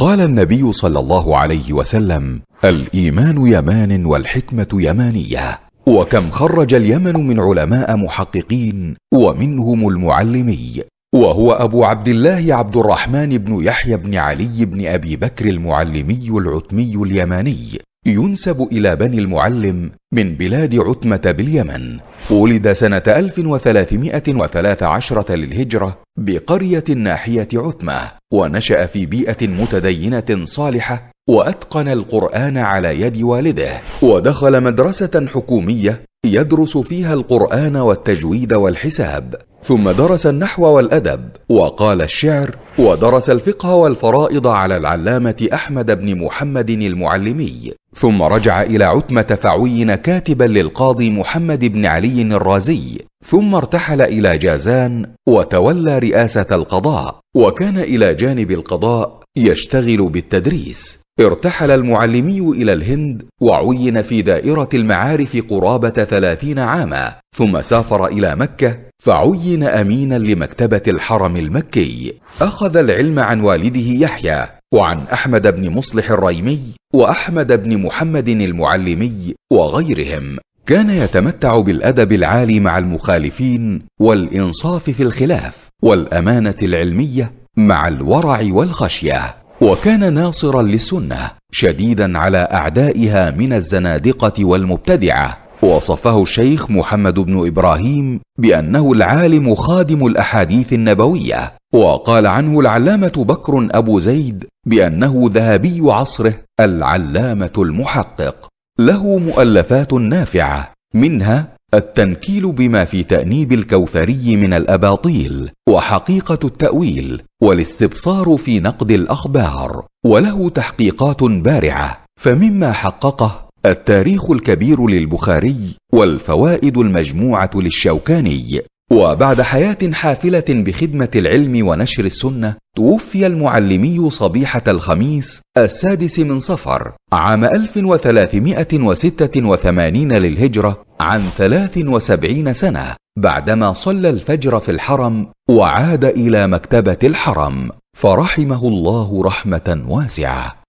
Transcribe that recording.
قال النبي صلى الله عليه وسلم الايمان يمان والحكمه يمانيه وكم خرج اليمن من علماء محققين ومنهم المعلمي وهو ابو عبد الله عبد الرحمن بن يحيى بن علي بن ابي بكر المعلمي العتمي اليماني ينسب إلى بني المعلم من بلاد عتمة باليمن ولد سنة 1313 للهجرة بقرية ناحية عتمة ونشأ في بيئة متدينة صالحة وأتقن القرآن على يد والده ودخل مدرسة حكومية يدرس فيها القرآن والتجويد والحساب ثم درس النحو والأدب وقال الشعر ودرس الفقه والفرائض على العلامة أحمد بن محمد المعلمي ثم رجع الى عتمه فعوين كاتبا للقاضي محمد بن علي الرازي ثم ارتحل الى جازان وتولى رئاسه القضاء وكان الى جانب القضاء يشتغل بالتدريس ارتحل المعلمي الى الهند وعين في دائره المعارف قرابه ثلاثين عاما ثم سافر الى مكه فعين امينا لمكتبه الحرم المكي اخذ العلم عن والده يحيى وعن احمد بن مصلح الريمي واحمد بن محمد المعلمي وغيرهم كان يتمتع بالادب العالي مع المخالفين والانصاف في الخلاف والامانه العلميه مع الورع والخشيه وكان ناصرا للسنه شديدا على اعدائها من الزنادقه والمبتدعه وصفه الشيخ محمد بن ابراهيم بانه العالم خادم الاحاديث النبويه وقال عنه العلامه بكر ابو زيد بانه ذهبي عصره العلامه المحقق له مؤلفات نافعه منها التنكيل بما في تانيب الكوثري من الاباطيل وحقيقه التاويل والاستبصار في نقد الاخبار وله تحقيقات بارعه فمما حققه التاريخ الكبير للبخاري والفوائد المجموعه للشوكاني وبعد حياه حافله بخدمه العلم ونشر السنه توفي المعلمي صبيحه الخميس السادس من صفر عام 1386 للهجره عن 73 سنه بعدما صلى الفجر في الحرم وعاد الى مكتبه الحرم فرحمه الله رحمه واسعه